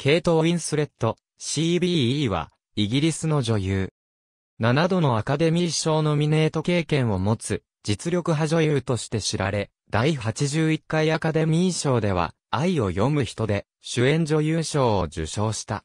ケイト・ウィンスレット、CBE は、イギリスの女優。7度のアカデミー賞ノミネート経験を持つ、実力派女優として知られ、第81回アカデミー賞では、愛を読む人で、主演女優賞を受賞した。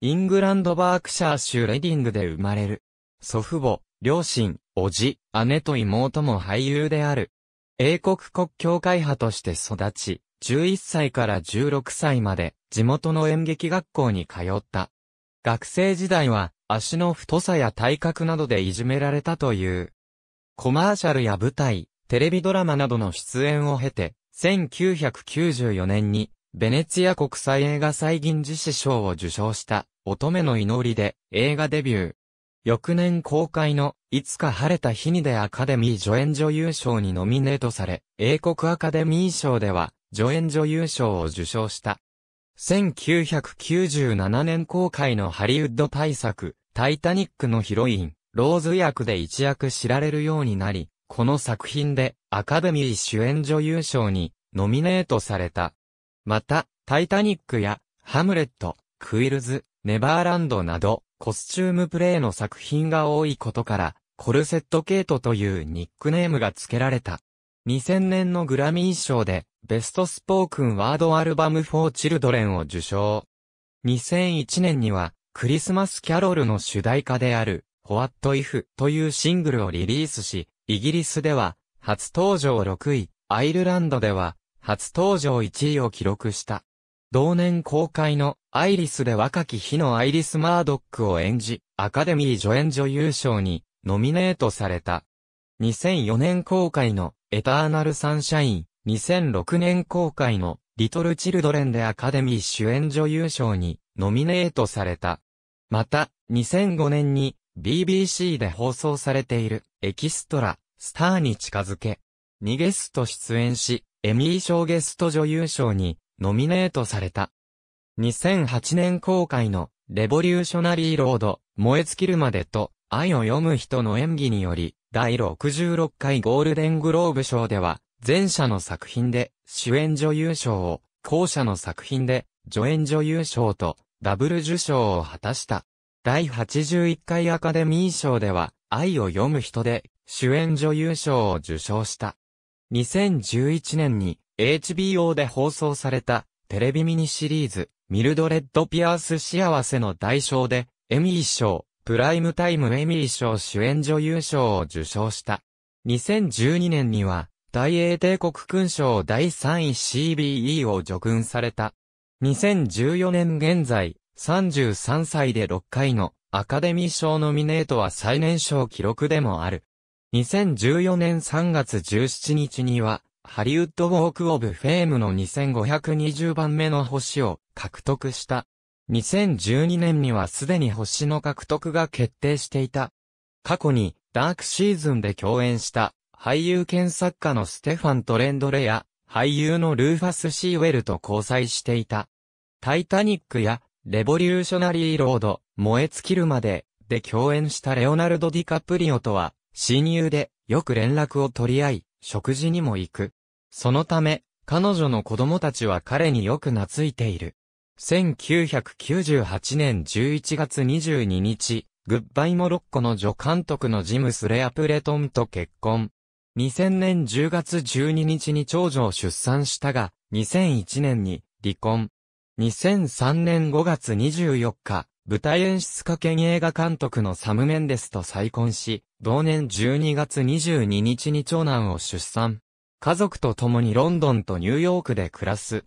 イングランドバークシャー州レディングで生まれる。祖父母、両親、叔父、姉と妹も俳優である、英国国教会派として育ち、11歳から16歳まで地元の演劇学校に通った。学生時代は足の太さや体格などでいじめられたという。コマーシャルや舞台、テレビドラマなどの出演を経て、1994年にベネツィア国際映画祭銀獅子賞を受賞した乙女の祈りで映画デビュー。翌年公開の、いつか晴れた日にでアカデミー助演女優賞にノミネートされ、英国アカデミー賞では、助演女優賞を受賞した。1997年公開のハリウッド大作、タイタニックのヒロイン、ローズ役で一躍知られるようになり、この作品でアカデミー主演女優賞にノミネートされた。また、タイタニックやハムレット、クイルズ、ネバーランドなどコスチュームプレイの作品が多いことから、コルセット・ケイトというニックネームが付けられた。2000年のグラミー賞で、ベストスポークンワードアルバムフォーチルドレンを受賞。2001年には、クリスマスキャロルの主題歌である、ホワットイフというシングルをリリースし、イギリスでは、初登場6位、アイルランドでは、初登場1位を記録した。同年公開のアイリスで若き日のアイリス・マードックを演じ、アカデミー助演女優賞にノミネートされた。2004年公開のエターナル・サンシャイン、2006年公開のリトル・チルドレンでアカデミー主演女優賞にノミネートされた。また、2005年に BBC で放送されているエキストラ、スターに近づけ、2ゲスト出演し、エミー賞ゲスト女優賞にノミネートされた。2008年公開の、レボリューショナリーロード、燃え尽きるまでと、愛を読む人の演技により、第66回ゴールデングローブ賞では、前者の作品で主演女優賞を、後者の作品で助演女優賞とダブル受賞を果たした。第81回アカデミー賞では、愛を読む人で主演女優賞を受賞した。2011年に HBO で放送されたテレビミニシリーズ、ミルドレッド・ピアース幸せの代償で、エミー賞、プライムタイムエミー賞主演女優賞を受賞した。2012年には、大英帝国勲章第3位 CBE を除勲された。2014年現在、33歳で6回のアカデミー賞ノミネートは最年少記録でもある。2014年3月17日には、ハリウッドウォークオブフェームの2520番目の星を獲得した。2012年にはすでに星の獲得が決定していた。過去にダークシーズンで共演した俳優兼作家のステファン・トレンドレや俳優のルーファス・シーウェルと交際していた。タイタニックやレボリューショナリー・ロード、燃え尽きるまでで共演したレオナルド・ディカプリオとは親友でよく連絡を取り合い食事にも行く。そのため彼女の子供たちは彼によく懐いている。1998年11月22日、グッバイモロッコの助監督のジムスレアプレトンと結婚。2000年10月12日に長女を出産したが、2001年に離婚。2003年5月24日、舞台演出家兼映画監督のサム・メンデスと再婚し、同年12月22日に長男を出産。家族と共にロンドンとニューヨークで暮らす。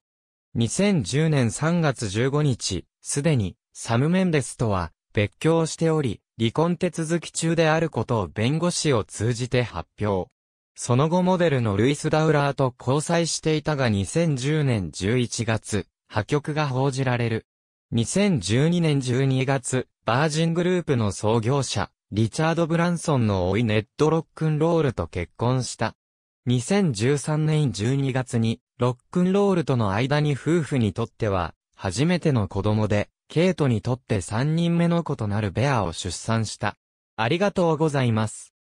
2010年3月15日、すでに、サム・メンデスとは、別居をしており、離婚手続き中であることを弁護士を通じて発表。その後モデルのルイス・ダウラーと交際していたが2010年11月、破局が報じられる。2012年12月、バージングループの創業者、リチャード・ブランソンの老いネットロックンロールと結婚した。2013年12月に、ロックンロールとの間に夫婦にとっては、初めての子供で、ケイトにとって3人目の子となるベアを出産した。ありがとうございます。